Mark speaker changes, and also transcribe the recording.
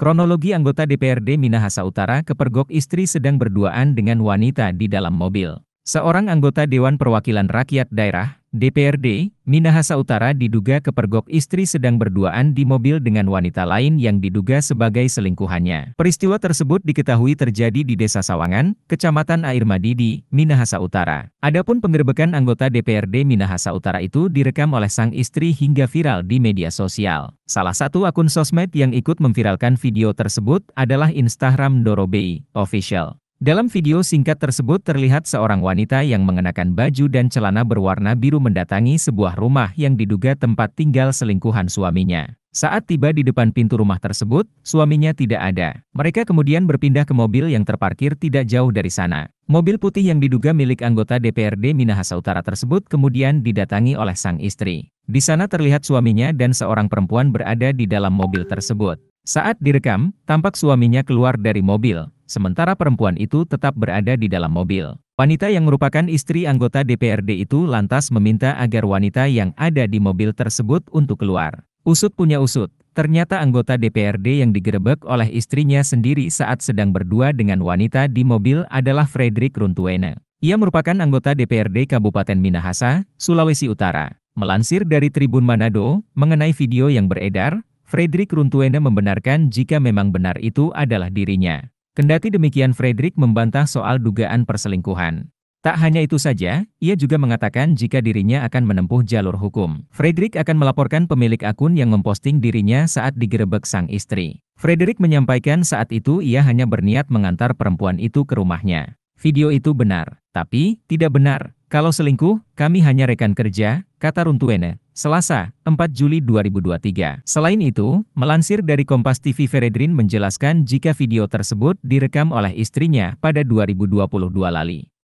Speaker 1: Kronologi anggota DPRD Minahasa Utara kepergok istri sedang berduaan dengan wanita di dalam mobil. Seorang anggota Dewan Perwakilan Rakyat Daerah, DPRD, Minahasa Utara diduga kepergok istri sedang berduaan di mobil dengan wanita lain yang diduga sebagai selingkuhannya. Peristiwa tersebut diketahui terjadi di Desa Sawangan, Kecamatan Air Madidi, Minahasa Utara. Adapun penggerbekan anggota DPRD Minahasa Utara itu direkam oleh sang istri hingga viral di media sosial. Salah satu akun sosmed yang ikut memviralkan video tersebut adalah Instagram Dorobei Official. Dalam video singkat tersebut terlihat seorang wanita yang mengenakan baju dan celana berwarna biru mendatangi sebuah rumah yang diduga tempat tinggal selingkuhan suaminya. Saat tiba di depan pintu rumah tersebut, suaminya tidak ada. Mereka kemudian berpindah ke mobil yang terparkir tidak jauh dari sana. Mobil putih yang diduga milik anggota DPRD Minahasa Utara tersebut kemudian didatangi oleh sang istri. Di sana terlihat suaminya dan seorang perempuan berada di dalam mobil tersebut. Saat direkam, tampak suaminya keluar dari mobil, sementara perempuan itu tetap berada di dalam mobil. Wanita yang merupakan istri anggota DPRD itu lantas meminta agar wanita yang ada di mobil tersebut untuk keluar. Usut punya usut, ternyata anggota DPRD yang digerebek oleh istrinya sendiri saat sedang berdua dengan wanita di mobil adalah Frederick Runtuena. Ia merupakan anggota DPRD Kabupaten Minahasa, Sulawesi Utara. Melansir dari Tribun Manado, mengenai video yang beredar, Frederick Runtuena membenarkan jika memang benar itu adalah dirinya. Kendati demikian Frederick membantah soal dugaan perselingkuhan. Tak hanya itu saja, ia juga mengatakan jika dirinya akan menempuh jalur hukum. Frederick akan melaporkan pemilik akun yang memposting dirinya saat digerebek sang istri. Frederick menyampaikan saat itu ia hanya berniat mengantar perempuan itu ke rumahnya. Video itu benar, tapi tidak benar. Kalau selingkuh, kami hanya rekan kerja, kata Runtuene, Selasa, 4 Juli 2023. Selain itu, melansir dari Kompas TV Feredrin menjelaskan jika video tersebut direkam oleh istrinya pada 2022 lalu.